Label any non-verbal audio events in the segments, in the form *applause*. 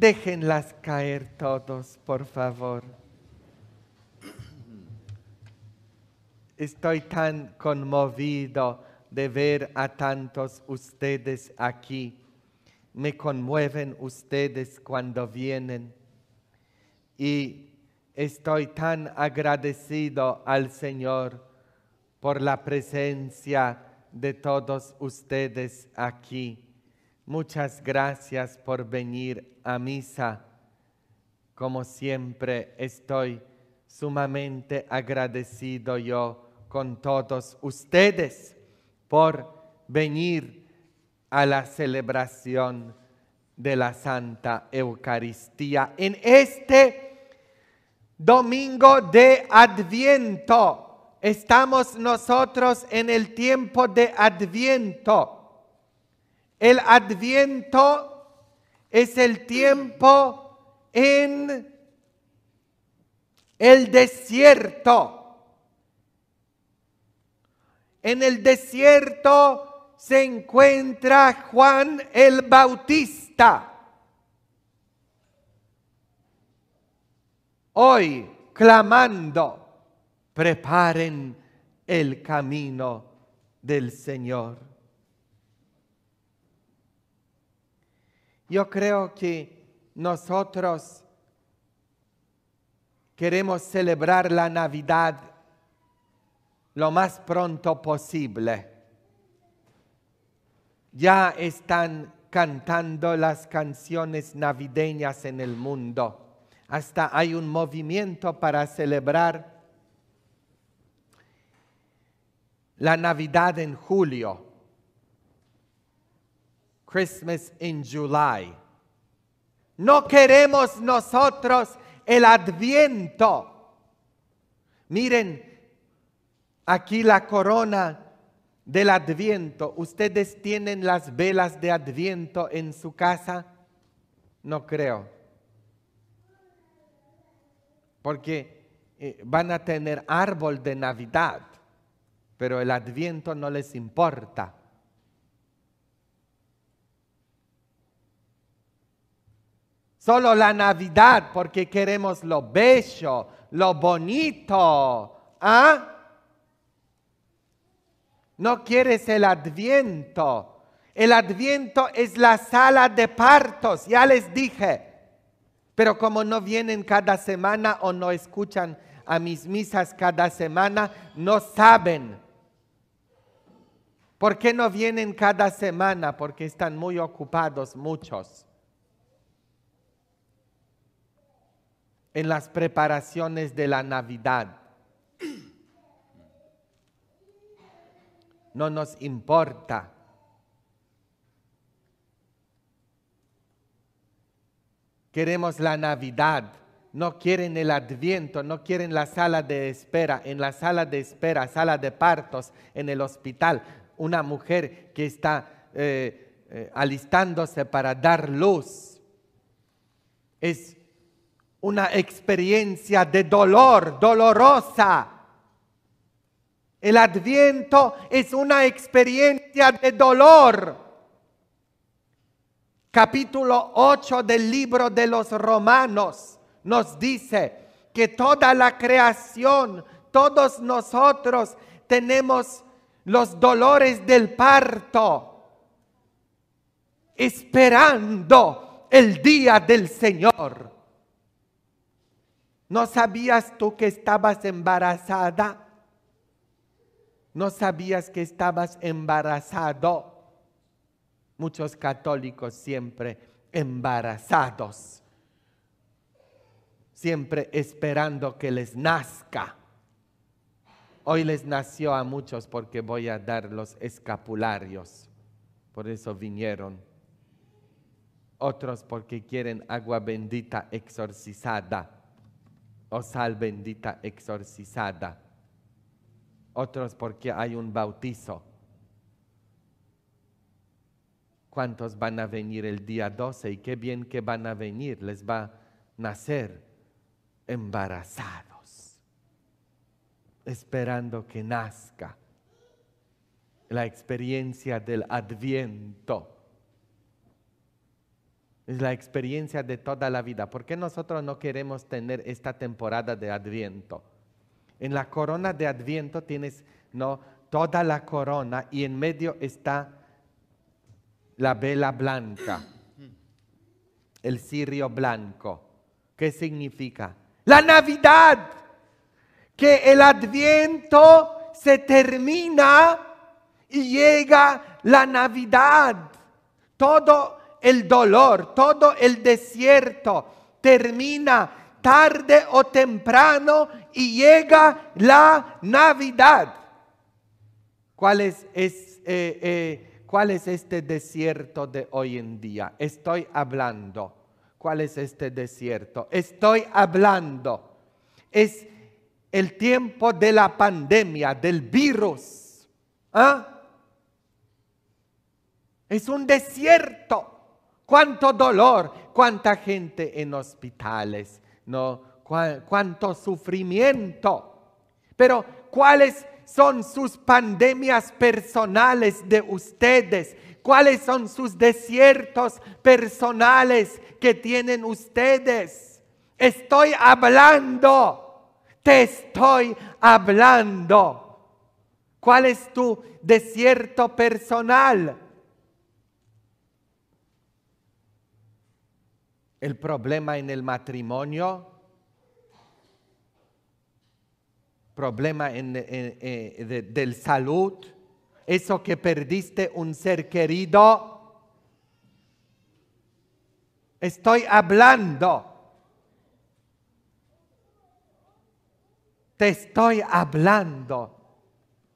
Déjenlas caer todos, por favor. Estoy tan conmovido de ver a tantos ustedes aquí. Me conmueven ustedes cuando vienen. Y estoy tan agradecido al Señor por la presencia de todos ustedes aquí. Muchas gracias por venir a misa. Como siempre estoy sumamente agradecido yo con todos ustedes por venir a la celebración de la Santa Eucaristía en este domingo de Adviento. Estamos nosotros en el tiempo de Adviento el adviento es el tiempo en el desierto. En el desierto se encuentra Juan el Bautista. Hoy, clamando, preparen el camino del Señor. Yo creo que nosotros queremos celebrar la Navidad lo más pronto posible. Ya están cantando las canciones navideñas en el mundo. Hasta hay un movimiento para celebrar la Navidad en julio. Christmas in July. No queremos nosotros el adviento. Miren aquí la corona del adviento. ¿Ustedes tienen las velas de adviento en su casa? No creo. Porque eh, van a tener árbol de Navidad, pero el adviento no les importa. solo la Navidad porque queremos lo bello, lo bonito. ¿Ah? No quieres el adviento. El adviento es la sala de partos, ya les dije. Pero como no vienen cada semana o no escuchan a mis misas cada semana, no saben. ¿Por qué no vienen cada semana? Porque están muy ocupados muchos. en las preparaciones de la Navidad. No nos importa. Queremos la Navidad. No quieren el adviento, no quieren la sala de espera, en la sala de espera, sala de partos, en el hospital, una mujer que está eh, eh, alistándose para dar luz. Es una experiencia de dolor, dolorosa. El adviento es una experiencia de dolor. Capítulo 8 del libro de los romanos nos dice que toda la creación, todos nosotros tenemos los dolores del parto, esperando el día del Señor ¿No sabías tú que estabas embarazada? ¿No sabías que estabas embarazado? Muchos católicos siempre embarazados, siempre esperando que les nazca. Hoy les nació a muchos porque voy a dar los escapularios, por eso vinieron. Otros porque quieren agua bendita exorcizada o sal bendita exorcizada. Otros porque hay un bautizo. ¿Cuántos van a venir el día 12? Y qué bien que van a venir, les va a nacer embarazados, esperando que nazca la experiencia del adviento es la experiencia de toda la vida. ¿Por qué nosotros no queremos tener esta temporada de Adviento? En la corona de Adviento tienes no toda la corona y en medio está la vela blanca, el cirio blanco. ¿Qué significa? La Navidad, que el Adviento se termina y llega la Navidad. Todo el dolor, todo el desierto termina tarde o temprano y llega la Navidad. Eh, eh, ¿Cuál es, este desierto de hoy en día? Estoy hablando. ¿Cuál es este desierto? Estoy hablando. Es el tiempo de la pandemia, del virus. ¿Ah? Es un desierto cuánto dolor, cuánta gente en hospitales, ¿no? cuánto sufrimiento. Pero ¿cuáles son sus pandemias personales de ustedes? ¿Cuáles son sus desiertos personales que tienen ustedes? Estoy hablando, te estoy hablando. ¿Cuál es tu desierto personal? el problema en el matrimonio, problema en, de, del salud, eso que perdiste un ser querido. Estoy hablando. Te estoy hablando.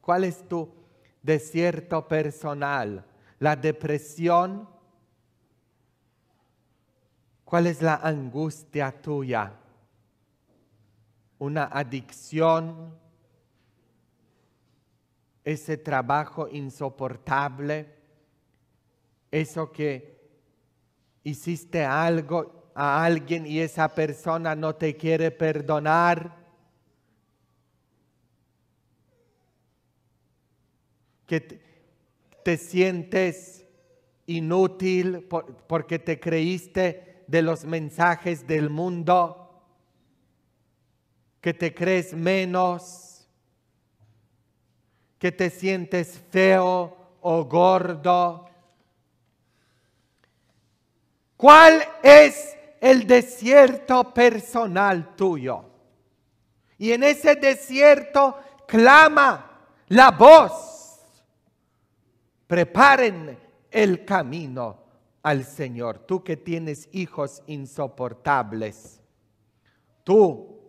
¿Cuál es tu desierto personal? La depresión, ¿Cuál es la angustia tuya? ¿Una adicción? ¿Ese trabajo insoportable? ¿Eso que hiciste algo a alguien y esa persona no te quiere perdonar? ¿Que te, sientes inútil porque te creíste? de los mensajes del mundo, que te crees menos, que te sientes feo o gordo. ¿Cuál es el desierto personal tuyo? Y en ese desierto clama la voz. Preparen el camino al Señor, tú que tienes hijos insoportables, tú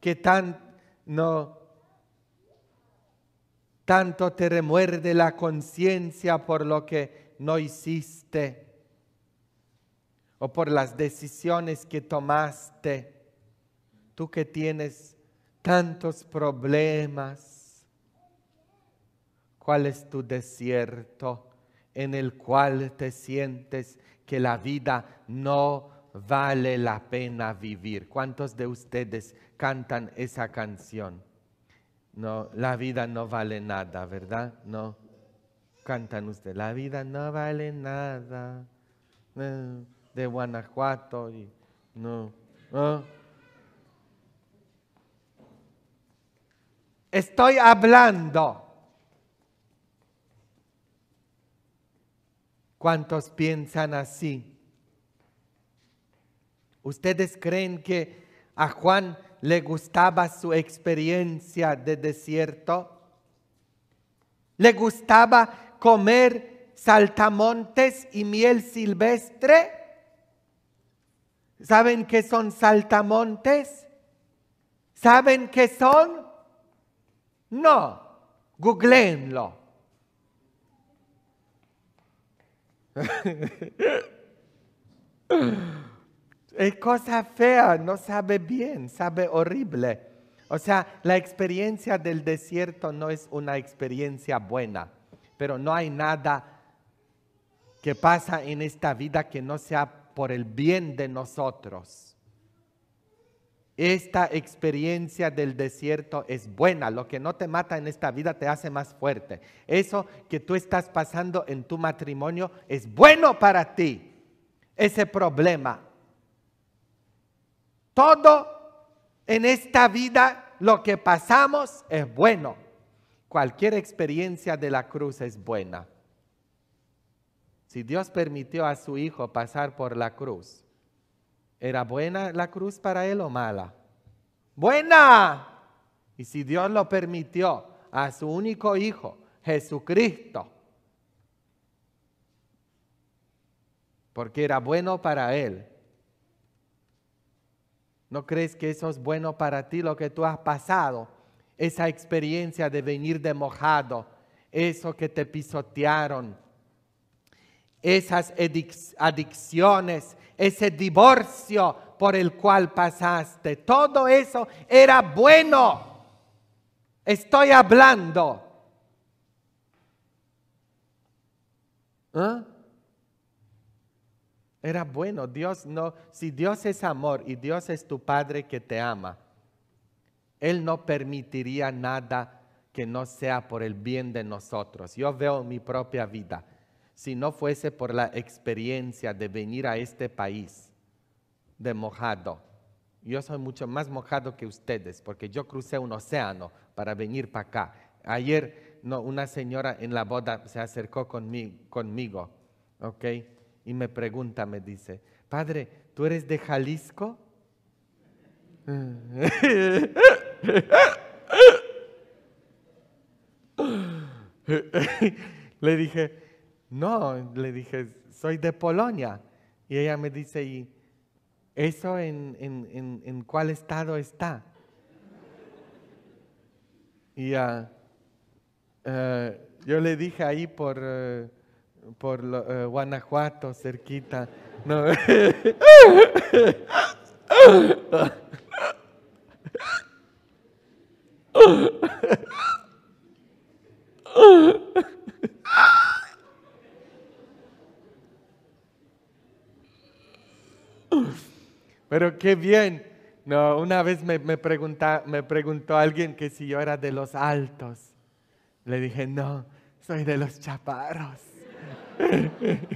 que tan, no, tanto te remuerde la conciencia por lo que no hiciste o por las decisiones que tomaste, tú que tienes tantos problemas, ¿cuál es tu desierto? en el cual te sientes que la vida no vale la pena vivir. ¿Cuántos de ustedes cantan esa canción? No, la vida no vale nada, ¿verdad? No. Cantan ustedes, la vida no vale nada. De Guanajuato y no. Estoy hablando ¿Cuántos piensan así? ¿Ustedes creen que a Juan le gustaba su experiencia de desierto? ¿Le gustaba comer saltamontes y miel silvestre? ¿Saben qué son saltamontes? ¿Saben qué son? No, googleenlo. *laughs* es cosa fea, no sabe bien, sabe horrible. O sea, la experiencia del desierto no es una experiencia buena, pero no hay nada que pasa en esta vida que no sea por el bien de nosotros. Esta experiencia del desierto es buena. Lo que no te mata en esta vida te hace más fuerte. Eso que tú estás pasando en tu matrimonio es bueno para ti. Ese problema. Todo en esta vida, lo que pasamos es bueno. Cualquier experiencia de la cruz es buena. Si Dios permitió a su Hijo pasar por la cruz, ¿Era buena la cruz para él o mala? Buena. Y si Dios lo permitió a su único hijo, Jesucristo, porque era bueno para él. ¿No crees que eso es bueno para ti, lo que tú has pasado? Esa experiencia de venir de mojado, eso que te pisotearon, esas adicciones, ese divorcio por el cual pasaste. Todo eso era bueno. Estoy hablando. ¿Ah? Era bueno. Dios no, si Dios es amor y Dios es tu Padre que te ama, Él no permitiría nada que no sea por el bien de nosotros. Yo veo mi propia vida si no fuese por la experiencia de venir a este país de mojado. Yo soy mucho más mojado que ustedes porque yo crucé un océano para venir para acá. Ayer una señora en la boda se acercó conmigo, conmigo ¿ok? Y me pregunta, me dice, padre, ¿tú eres de Jalisco? *laughs* Le dije, no, le dije, soy de Polonia. Y ella me dice, ¿y eso en, en, cuál estado está? Y eh, yo le dije ahí por, eh, por eh, Guanajuato, cerquita. No. *laughs* Pero qué bien. No, una vez me, pregunta, me preguntó alguien que si yo era de los altos. Le dije, no, soy de los chaparros. *laughs*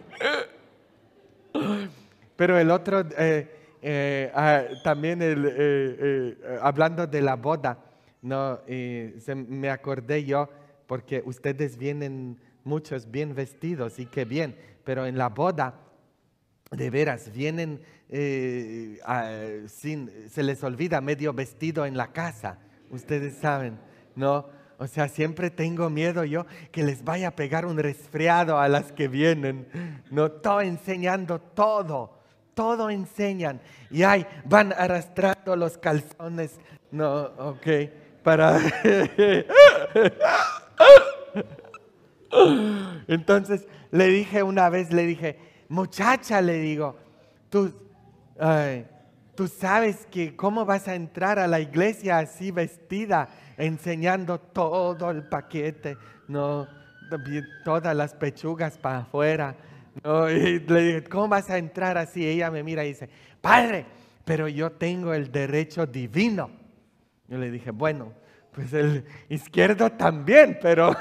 Pero el otro, eh, eh, ah, también eh, hablando de la boda, no, me acordé yo, porque ustedes vienen muchos bien vestidos y qué bien, pero en la boda, de veras, vienen eh, ah, sin, eh, se les olvida medio vestido en la casa, ustedes saben, ¿no? O sea, siempre tengo miedo yo que les vaya a pegar un resfriado a las que vienen, ¿no? Todo enseñando todo, todo enseñan. Y ahí van arrastrando los calzones, ¿no? Ok, para... *laughs* Entonces le dije una vez, le dije, muchacha, le digo, tus, Tú sabes que cómo vas a entrar a la iglesia así vestida, enseñando todo el paquete, no todas las pechugas para afuera. y le dije, ¿cómo vas a entrar así? Ella me mira y dice, Padre, pero yo tengo el derecho divino. Yo le dije, bueno, pues el izquierdo también, pero...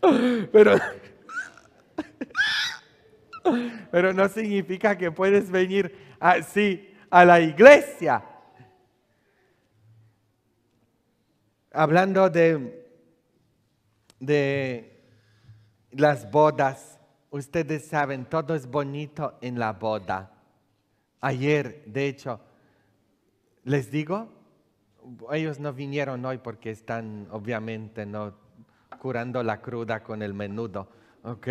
*laughs* pero... Pero no significa que puedes venir así a la iglesia. Hablando de, de las bodas, ustedes saben, todo es bonito en la boda. Ayer, de hecho, les digo, ellos no vinieron hoy porque están obviamente no curando la cruda con el menudo, ¿ok?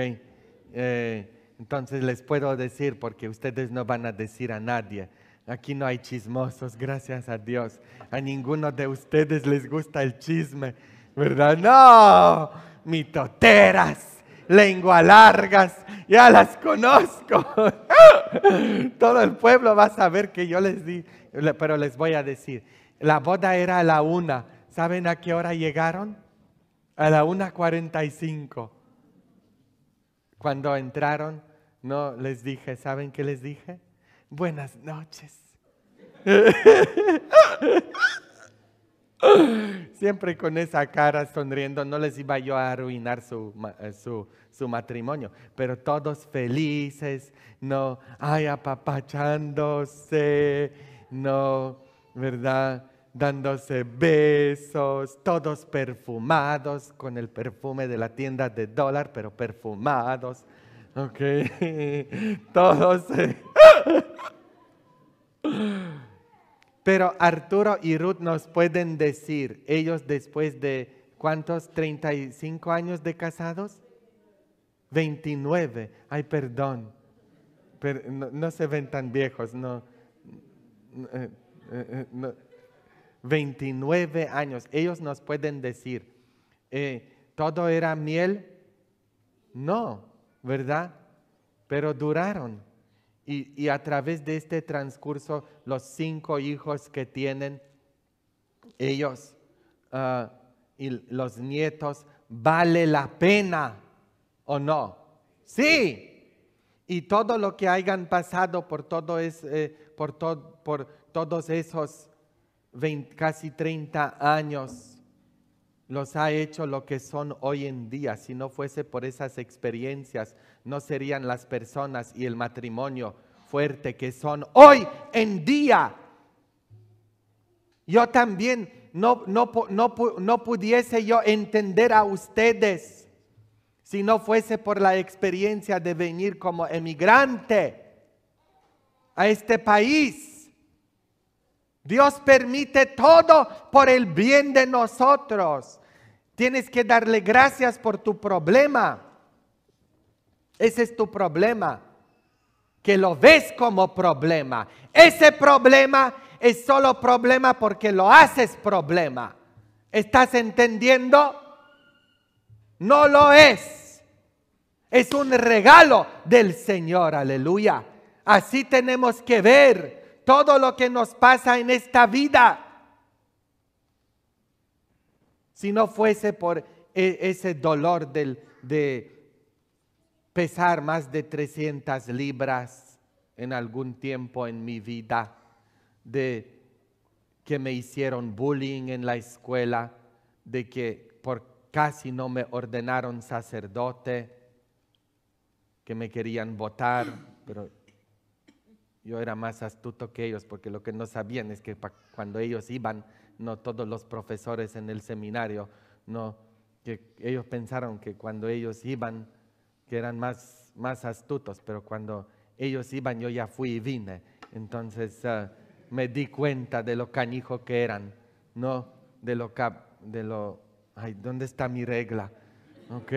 Eh, entonces les puedo decir, porque ustedes no van a decir a nadie, aquí no hay chismosos, gracias a Dios. A ninguno de ustedes les gusta el chisme, ¿verdad? No, mitoteras, lengua largas, ya las conozco. *laughs* Todo el pueblo va a saber que yo les di, pero les voy a decir, la boda era a la una. ¿Saben a qué hora llegaron? A la una cuarenta y cinco, Cuando entraron, no, les dije, ¿saben qué les dije? Buenas noches. Siempre con esa cara sonriendo, no les iba yo a arruinar eh, su, matrimonio, pero todos felices, no, ay, apapachándose, no, ¿verdad? Dándose besos, todos perfumados con el perfume de la tienda de dólar, pero perfumados. Ok, *laughs* todos. Pero Arturo y Ruth nos pueden decir, ellos después de cuántos, 35 años de casados? 29, ay perdón, Pero no, se ven tan viejos, no. 29 eh, eh, eh, años, ellos nos pueden decir, ¿todo era miel? No, ¿verdad? Pero duraron. Y, a través de este transcurso, los cinco hijos que tienen ellos ah, y los nietos, ¿vale la pena o no? Sí. Y todo lo que hayan pasado por, todo es, eh, por, por todos esos casi 30 años los ha hecho lo que son hoy en día. Si no fuese por esas experiencias, no serían las personas y el matrimonio fuerte que son hoy en día. Yo también no, no pudiese yo entender a ustedes si no fuese por la experiencia de venir como emigrante a este país. Dios permite todo por el bien de nosotros. Tienes que darle gracias por tu problema. Ese es tu problema. Que lo ves como problema. Ese problema es solo problema porque lo haces problema. ¿Estás entendiendo? No lo es. Es un regalo del Señor. Aleluya. Así tenemos que ver todo lo que nos pasa en esta vida si no fuese por e, ese dolor de pesar más de 300 libras en algún tiempo en mi vida, de que me hicieron bullying en la escuela, de que por casi no me ordenaron sacerdote, que me querían votar, pero yo era más astuto que ellos, porque lo que no sabían es que cuando ellos iban no todos los profesores en el seminario, no, que ellos pensaron que cuando ellos iban, que eran más, más astutos, pero cuando ellos iban yo ya fui y vine, entonces ah, me di cuenta de lo canijo que eran, no de lo, de lo, ay, ¿dónde está mi regla? Ok.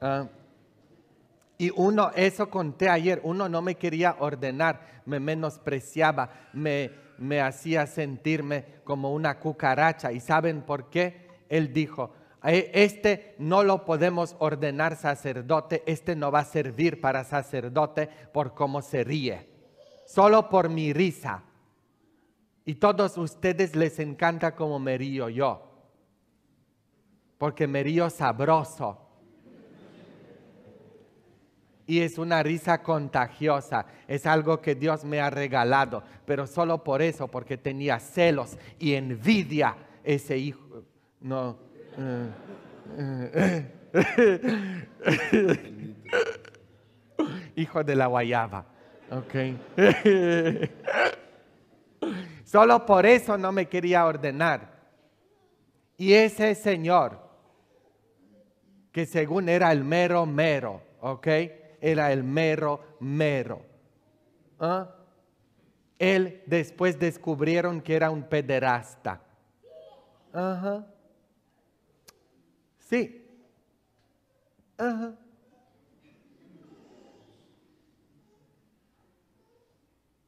Ah, y uno, eso conté ayer, uno no me quería ordenar, me menospreciaba, me, hacía sentirme como una cucaracha. ¿Y saben por qué? Él dijo, eh, este no lo podemos ordenar sacerdote, este no va a servir para sacerdote por cómo se ríe, solo por mi risa. Y todos ustedes les encanta como me río yo, porque me río sabroso y es una risa contagiosa. Es algo que Dios me ha regalado, pero solo por eso, porque tenía celos y envidia ese hijo. No. Eh, eh. *laughs* hijo de la guayaba. Ok. *laughs* solo por eso no me quería ordenar. Y ese señor, que según era el mero mero, ok era el mero, mero. ¿Ah? Él después descubrieron que era un pederasta. Sí.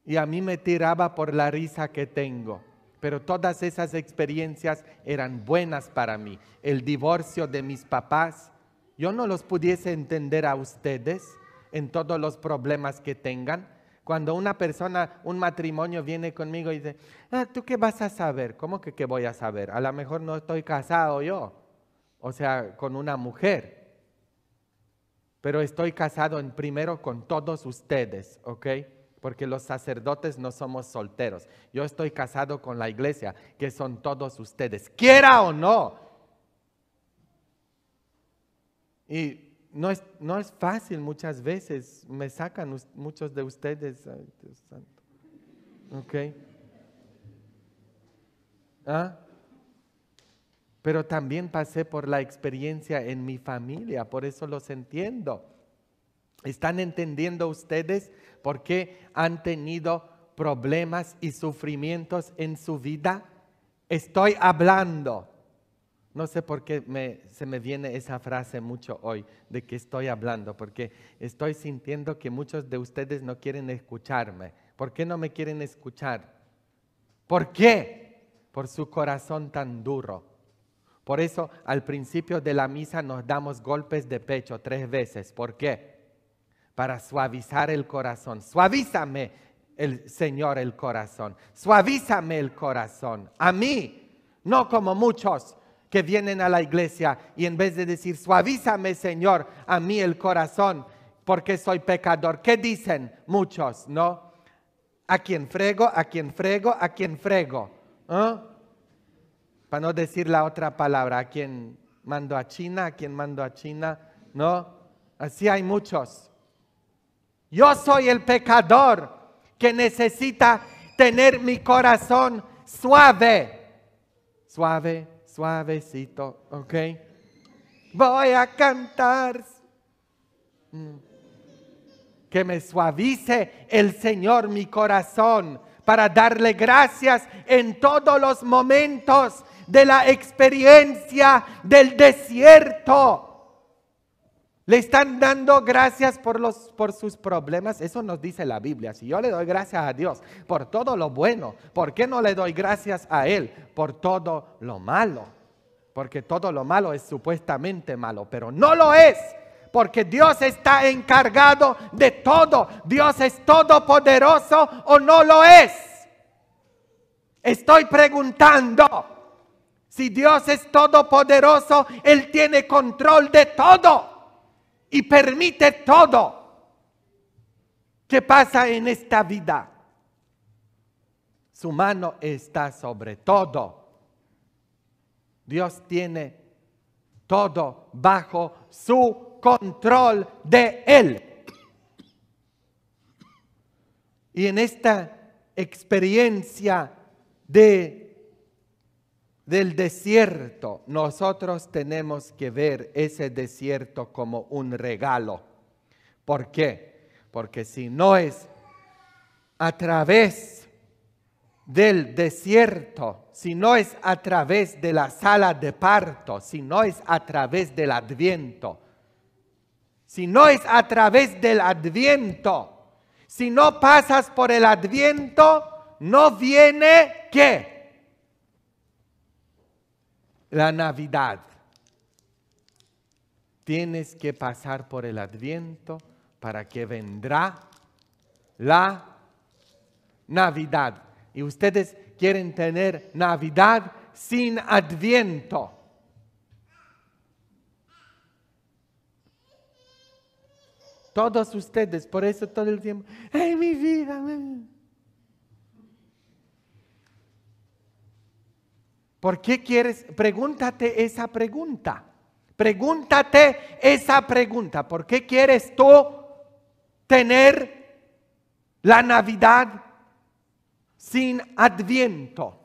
Y a mí me tiraba por la risa que tengo. Pero todas esas experiencias eran buenas para mí. El divorcio de mis papás, yo no los pudiese entender a ustedes en todos los problemas que tengan. Cuando una persona, un matrimonio viene conmigo y dice, ah, ¿tú qué vas a saber? ¿Cómo que qué voy a saber? A lo mejor no estoy casado yo, o sea, con una mujer, pero estoy casado en primero con todos ustedes, ¿ok? Porque los sacerdotes no somos solteros. Yo estoy casado con la iglesia, que son todos ustedes, quiera o no. Y no es, no es fácil muchas veces, me sacan muchos de ustedes, ah. Pero también pasé por la experiencia en mi familia, por eso los entiendo. ¿Están entendiendo ustedes por qué han tenido problemas y sufrimientos en su vida? Estoy hablando no sé por qué se me viene esa frase mucho hoy de que estoy hablando, porque estoy sintiendo que muchos de ustedes no quieren escucharme. ¿Por qué no me quieren escuchar? ¿Por qué? Por su corazón tan duro. Por eso al principio de la misa nos damos golpes de pecho tres veces. ¿Por qué? Para suavizar el corazón. Suavízame, el Señor, el corazón. Suavízame el corazón. A mí, no como muchos que vienen a la iglesia y en vez de decir, suavízame Señor a mí el corazón porque soy pecador, ¿qué dicen muchos? ¿No? A quien frego, a quien frego, a quien frego. ¿eh? Para no decir la otra palabra, a quien mando a China, a quien mando a China, ¿no? Así hay muchos. Yo soy el pecador que necesita tener mi corazón suave, suave, suavecito, ¿ok? Voy a cantar. Mm. Que me suavice el Señor mi corazón para darle gracias en todos los momentos de la experiencia del desierto le están dando gracias por, los, por sus problemas. Eso nos dice la Biblia. Si yo le doy gracias a Dios por todo lo bueno, ¿por qué no le doy gracias a Él por todo lo malo? Porque todo lo malo es supuestamente malo, pero no lo es. Porque Dios está encargado de todo. Dios es todopoderoso o no lo es. Estoy preguntando. Si Dios es todopoderoso, Él tiene control de todo y permite todo que pasa en esta vida. Su mano está sobre todo. Dios tiene todo bajo su control de Él. Y en esta experiencia de del desierto, nosotros tenemos que ver ese desierto como un regalo. ¿Por qué? Porque si no es a través del desierto, si no es a través de la sala de parto, si no es a través del adviento, si no es a través del adviento, si no pasas por el adviento, no viene qué? la Navidad. Tienes que pasar por el Adviento para que vendrá la Navidad. Y ustedes quieren tener Navidad sin Adviento. Todos ustedes, por eso todo el tiempo, ¡ay, mi vida! Mi vida! ¿Por qué quieres? Pregúntate esa pregunta. Pregúntate esa pregunta. ¿Por qué quieres tú tener la Navidad sin adviento?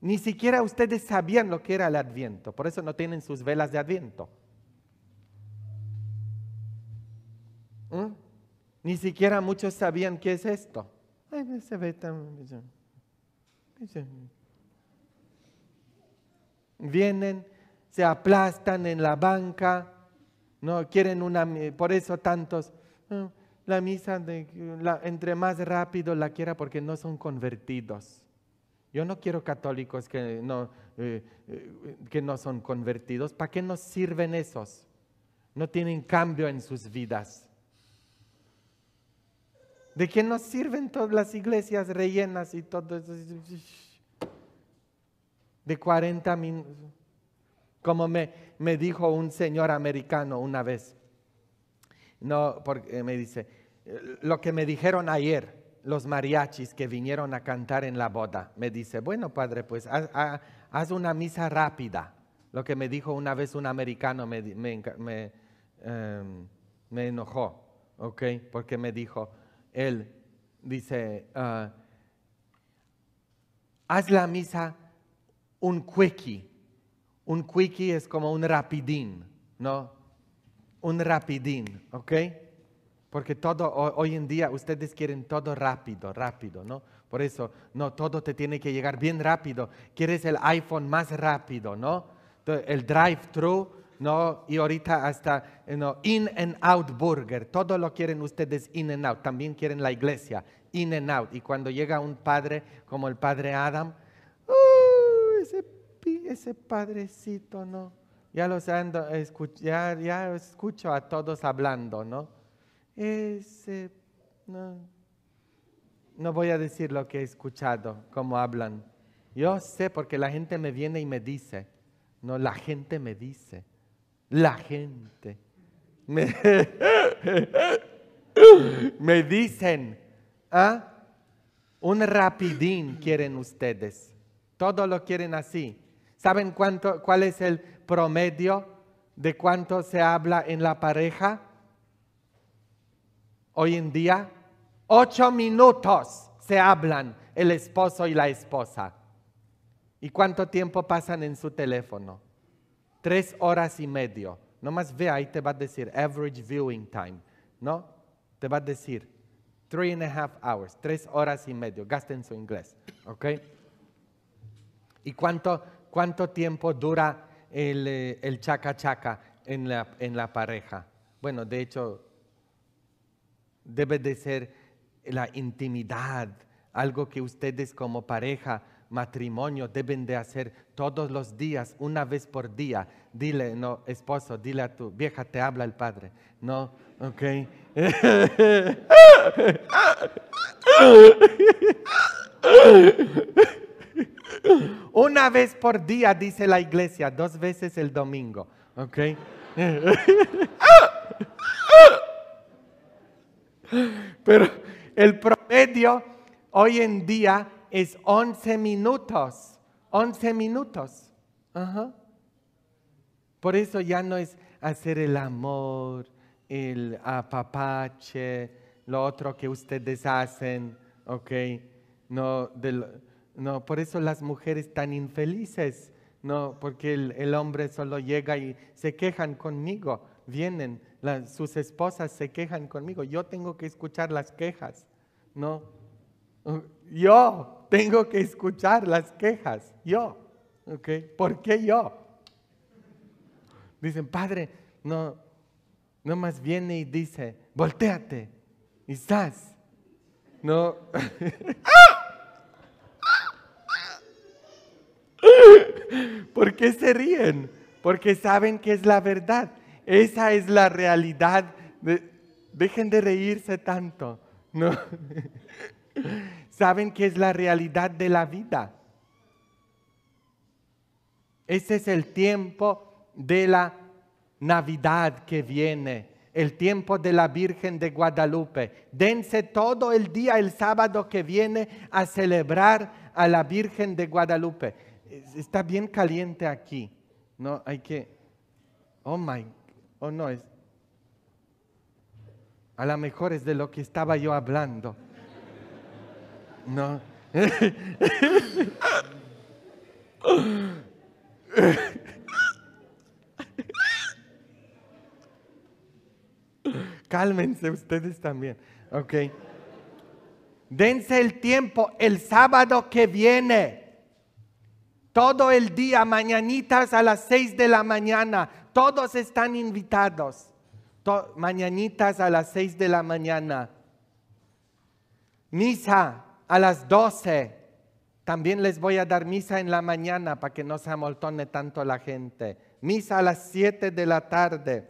Ni siquiera ustedes sabían lo que era el adviento, por eso no tienen sus velas de adviento. ¿Mm? Ni siquiera muchos sabían qué es esto. Ay, se ve tan vienen, se aplastan en la banca, no quieren una, por eso tantos, ah, la misa la, entre más rápido la quiera porque no son convertidos. Yo no quiero católicos que no, eh, eh, que no son convertidos. ¿Para qué nos sirven esos? No tienen cambio en sus vidas. ¿De qué nos sirven todas las iglesias rellenas y todo eso? de 40 minutos. Como me, me dijo un señor americano una vez, no, porque me dice, lo que me dijeron ayer, los mariachis que vinieron a cantar en la boda. Me dice, bueno, padre, pues haz, una misa rápida. Lo que me dijo una vez un americano me, em, enojó, ¿ok? Porque me dijo, él dice, ah, haz la misa un quickie. Un quickie es como un rapidín, ¿no? Un rapidín, ¿ok? Porque todo hoy en día ustedes quieren todo rápido, rápido, ¿no? Por eso, no, todo te tiene que llegar bien rápido. Quieres el iPhone más rápido, ¿no? El drive-thru, ¿no? Y ahorita hasta, eh, ¿no? In and out burger. Todo lo quieren ustedes in and out. También quieren la iglesia, in and out. Y cuando llega un padre como el padre Adam, ese padrecito, ¿no? Ya los ando, a ya, ya escucho a todos hablando, ¿no? Ese, no. No voy a decir lo que he escuchado, cómo hablan. Yo sé porque la gente me viene y me dice. No, la gente me dice. La gente. Me, *laughs* dicen, ¿ah? Un rapidín quieren ustedes. Todo lo quieren así. ¿Saben cuál es el promedio de cuánto se habla en la pareja? Hoy en día, ocho minutos se hablan el esposo y la esposa. ¿Y cuánto tiempo pasan en su teléfono? Tres horas y medio. Nomás ve ahí te va a decir average viewing time, ¿no? Te va a decir three and a half hours, tres horas y medio. Gasten su inglés, ¿ok? ¿Y cuánto cuánto tiempo dura eh, el, chaca chaca en la, en la pareja. Bueno, de hecho, debe de ser la intimidad, algo que ustedes como pareja, matrimonio, deben de hacer todos los días, una vez por día. Dile, no, esposo, dile a tu vieja, te habla el padre. No, ok. *laughs* Una vez por día, dice la iglesia, dos veces el domingo. ¿Ok? Pero el promedio hoy en día es 11 minutos. 11 minutos. Por eso ya no es hacer el amor, el apapache, lo otro que ustedes hacen, ¿ok? No, del no, por eso las mujeres tan infelices. No, porque el, hombre solo llega y se quejan conmigo. Vienen, sus esposas se quejan conmigo. Yo tengo que escuchar las quejas. No, uh, yo tengo que escuchar las quejas. Yo. ok, ¿Por qué yo? Dicen, padre, no, no más viene y dice, volteate, y estás. No. *laughs* ¡Ah! *laughs* ¿Por qué se ríen? Porque saben que es la verdad. Esa es la realidad. Dejen de reírse tanto. ¿no? *laughs* saben que es la realidad de la vida. Ese es el tiempo de la Navidad que viene, el tiempo de la Virgen de Guadalupe. Dense todo el día, el sábado que viene, a celebrar a la Virgen de Guadalupe está bien caliente aquí. No, hay que, oh my, oh no, a lo mejor es de lo que estaba yo hablando. No. Cálmense ustedes también. Ok. Dense el tiempo el sábado que viene todo el día, mañanitas a las 6 de la mañana, todos están invitados, mañanitas a las 6 de la mañana, misa a las 12, también les voy a dar misa en la mañana para que no se amoltone tanto la gente, misa a las 7 de la tarde,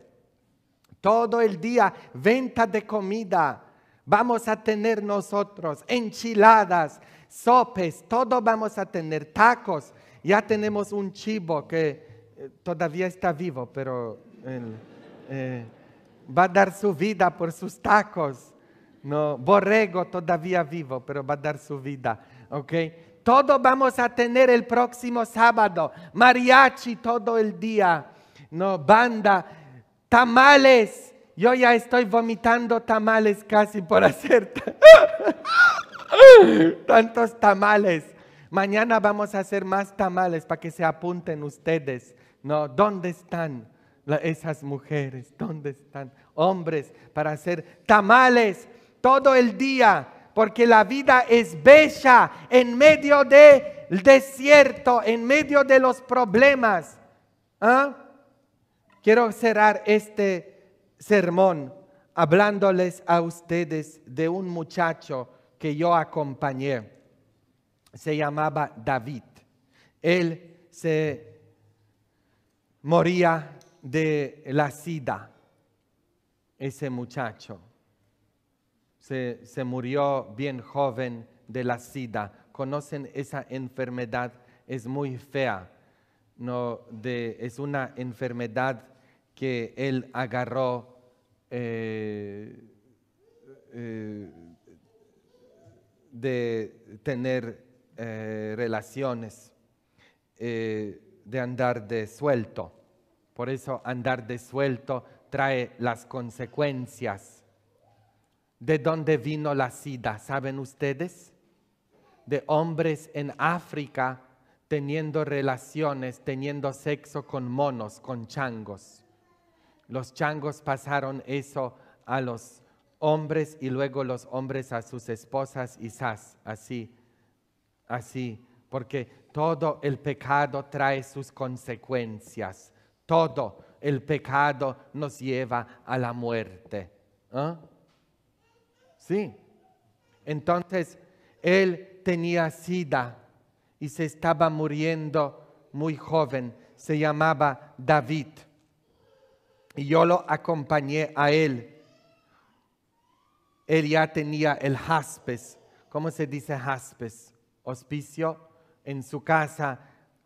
todo el día, venta de comida. Vamos a tener nosotros enchiladas, sopes, todo vamos a tener, tacos, ya tenemos un chivo que eh, todavía está vivo, pero eh, va a dar su vida por sus tacos. No, borrego todavía vivo, pero va a dar su vida. ¿Ok? Todo vamos a tener el próximo sábado. Mariachi todo el día. No, banda, tamales. Yo ya estoy vomitando tamales casi por *laughs* hacer *laughs* tantos tamales. Mañana vamos a hacer más tamales para que se apunten ustedes. No, ¿dónde están esas mujeres? ¿Dónde están hombres para hacer tamales todo el día? Porque la vida es bella en medio del desierto, en medio de los problemas. ¿Ah? Quiero cerrar este sermón hablándoles a ustedes de un muchacho que yo acompañé se llamaba David. Él se moría de la sida, ese muchacho. Se, murió bien joven de la sida. Conocen esa enfermedad, es muy fea. No, de, es una enfermedad que él agarró eh, eh, de tener eh, relaciones, eh, de andar de suelto. Por eso andar de suelto trae las consecuencias. ¿De dónde vino la sida? ¿Saben ustedes? De hombres en África teniendo relaciones, teniendo sexo con monos, con changos. Los changos pasaron eso a los hombres y luego los hombres a sus esposas y sas, así así, porque todo el pecado trae sus consecuencias. Todo el pecado nos lleva a la muerte. ¿ah? Sí. Entonces, él tenía sida y se estaba muriendo muy joven. Se llamaba David. Y yo lo acompañé a él. Él ya tenía el jaspes. ¿Cómo se dice jaspes? hospicio, en su casa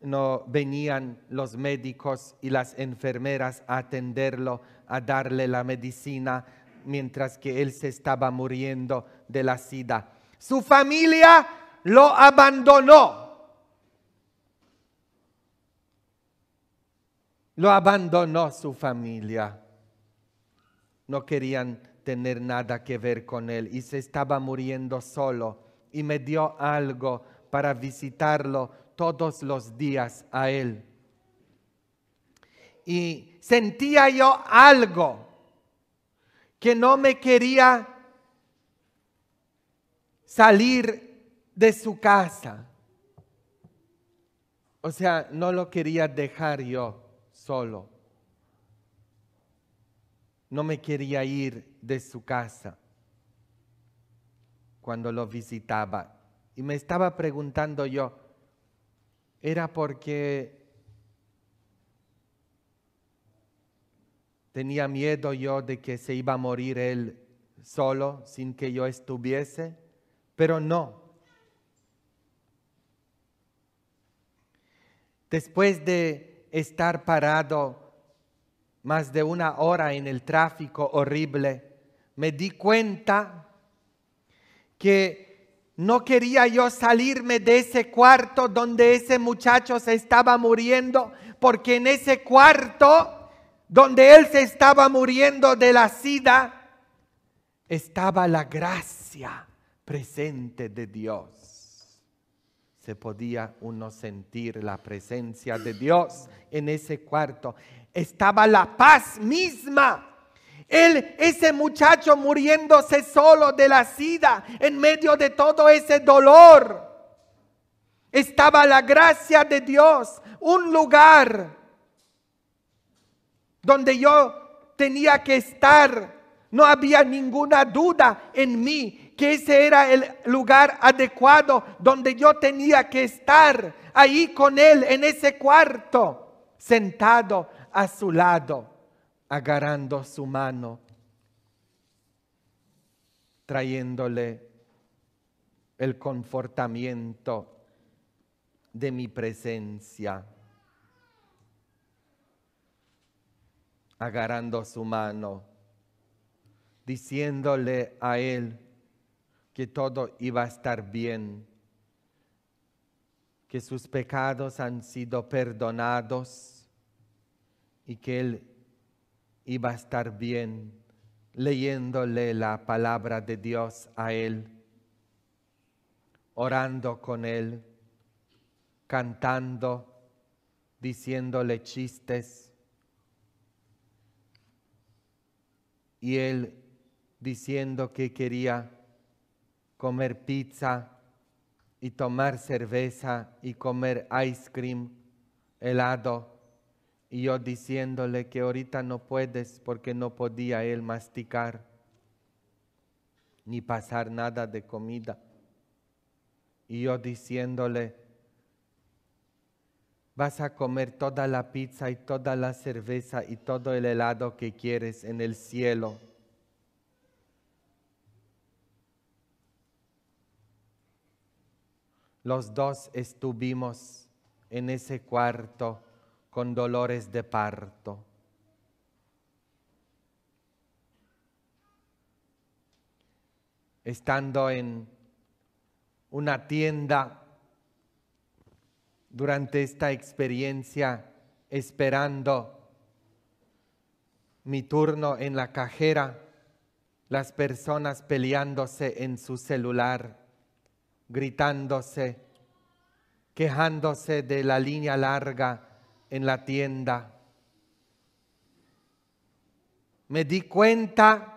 no venían los médicos y las enfermeras a atenderlo, a darle la medicina, mientras que él se estaba muriendo de la sida. Su familia lo abandonó. Lo abandonó su familia. No querían tener nada que ver con él y se estaba muriendo solo y me dio algo para visitarlo todos los días a él. Y sentía yo algo que no me quería salir de su casa. O sea, no lo quería dejar yo solo. No me quería ir de su casa cuando lo visitaba. Y me estaba preguntando yo, ¿era porque tenía miedo yo de que se iba a morir él solo sin que yo estuviese? Pero no. Después de estar parado más de una hora en el tráfico horrible, me di cuenta que no quería yo salirme de ese cuarto donde ese muchacho se estaba muriendo, porque en ese cuarto donde él se estaba muriendo de la sida, estaba la gracia presente de Dios se podía uno sentir la presencia de Dios en ese cuarto. Estaba la paz misma él, ese muchacho muriéndose solo de la sida, en medio de todo ese dolor, estaba la gracia de Dios, un lugar donde yo tenía que estar. No había ninguna duda en mí que ese era el lugar adecuado donde yo tenía que estar, ahí con Él, en ese cuarto, sentado a su lado agarrando su mano, trayéndole el confortamiento de mi presencia, agarrando su mano, diciéndole a él que todo iba a estar bien, que sus pecados han sido perdonados y que él y va a estar bien leyéndole la palabra de Dios a él, orando con él, cantando, diciéndole chistes. Y él diciendo que quería comer pizza y tomar cerveza y comer ice cream, helado y yo diciéndole que ahorita no puedes porque no podía él masticar ni pasar nada de comida. Y yo diciéndole, vas a comer toda la pizza y toda la cerveza y todo el helado que quieres en el cielo. Los dos estuvimos en ese cuarto con dolores de parto. Estando en una tienda durante esta experiencia, esperando mi turno en la cajera, las personas peleándose en su celular, gritándose, quejándose de la línea larga en la tienda. Me di cuenta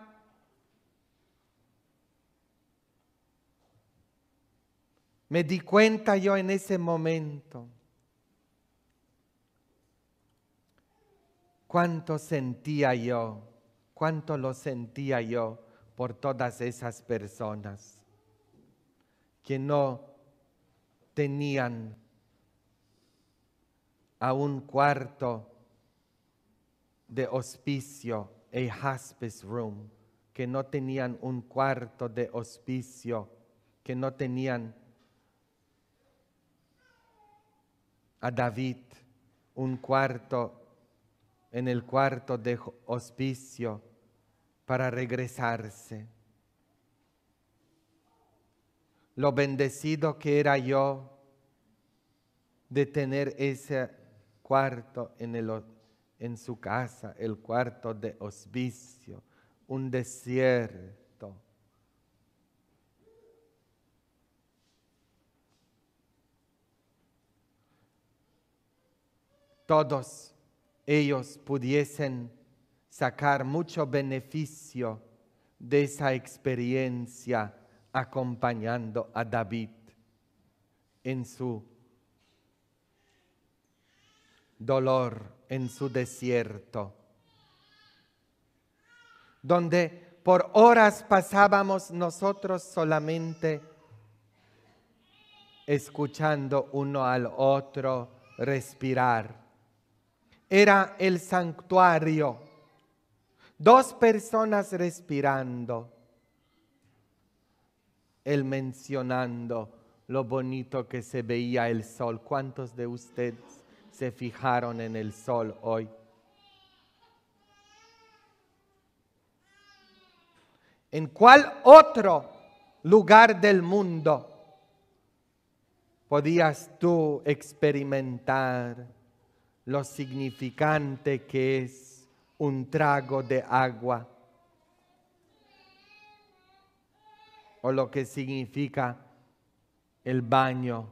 Me di cuenta yo en ese momento cuánto sentía yo, cuánto lo sentía yo por todas esas personas que no tenían a un cuarto de hospicio, a hospice room, que no tenían un cuarto de hospicio, que no tenían a David un cuarto en el cuarto de hospicio para regresarse. Lo bendecido que era yo de tener ese cuarto en, su casa, el cuarto de hospicio, un desierto. Todos ellos pudiesen sacar mucho beneficio de esa experiencia acompañando a David en su dolor en su desierto, donde por horas pasábamos nosotros solamente escuchando uno al otro respirar. Era el santuario, dos personas respirando, él mencionando lo bonito que se veía el sol. ¿Cuántos de ustedes se fijaron en el sol hoy. ¿En cuál otro lugar del mundo podías tú experimentar lo significante que es un trago de agua? O lo que significa el baño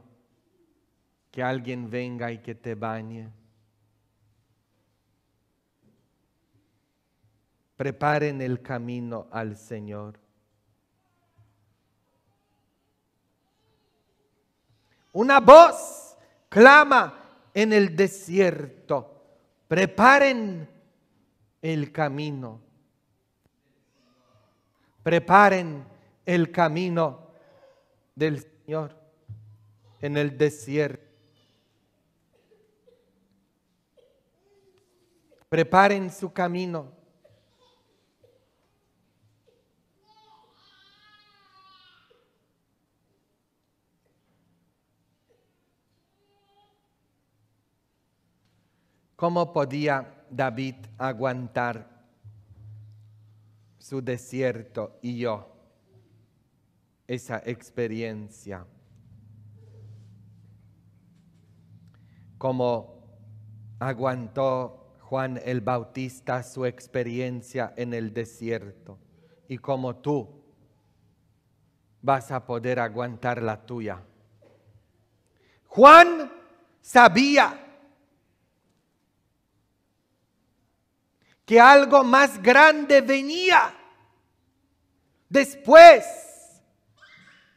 que alguien venga y que te bañe. Preparen el camino al Señor. Una voz clama en el desierto. Preparen el camino. Preparen el camino del Señor en el desierto. preparen su camino. ¿Cómo podía David aguantar su desierto y yo esa experiencia? ¿Cómo aguantó Juan el Bautista su experiencia en el desierto y como tú vas a poder aguantar la tuya. Juan sabía que algo más grande venía después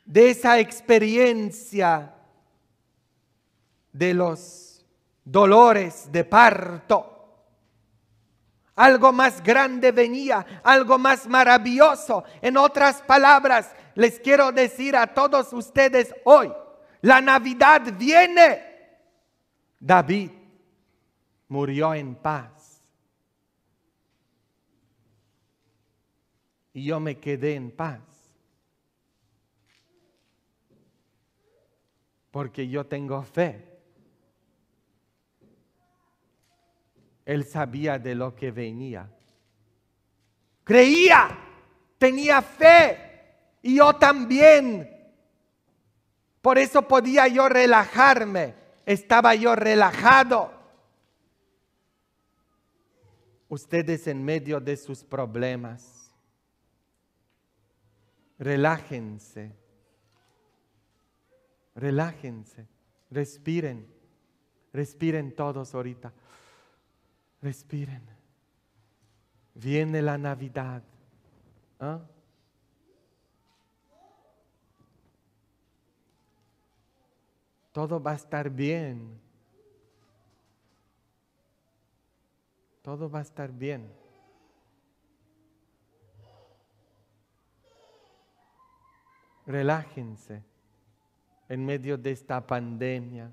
de esa experiencia de los dolores de parto algo más grande venía, algo más maravilloso. En otras palabras, les quiero decir a todos ustedes hoy, la Navidad viene. David murió en paz. Y yo me quedé en paz. Porque yo tengo fe Él sabía de lo que venía. Creía, tenía fe y yo también. Por eso podía yo relajarme. Estaba yo relajado. Ustedes en medio de sus problemas, relájense. Relájense. Respiren. Respiren todos ahorita respiren. Viene la Navidad. ¿Ah? Todo va a estar bien. Todo va a estar bien. Relájense en medio de esta pandemia,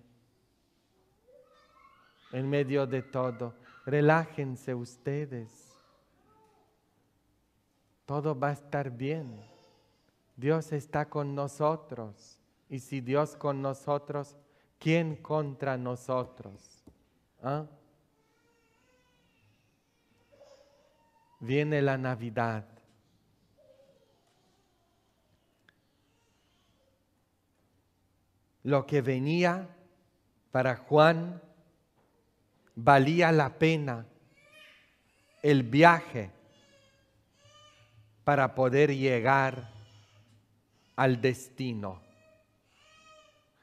en medio de todo relájense ustedes, todo va a estar bien, Dios está con nosotros y si Dios con nosotros, ¿quién contra nosotros? ¿Ah? Viene la Navidad. Lo que venía para Juan valía la pena el viaje para poder llegar al destino.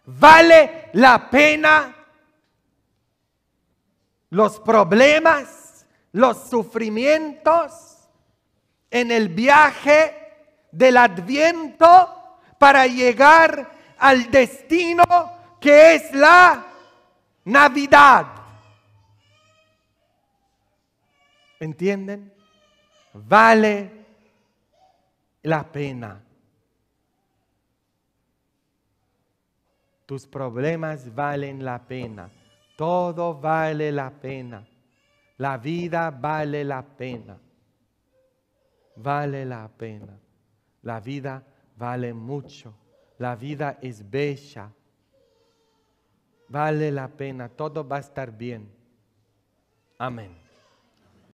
Vale la pena los problemas, los sufrimientos en el viaje del adviento para llegar al destino que es la Navidad. entienden? Vale la pena. Tus problemas valen la pena. Todo vale la pena. La vida vale la pena. Vale la pena. La vida vale mucho. La vida es bella. Vale la pena. Todo va a estar bien. Amén.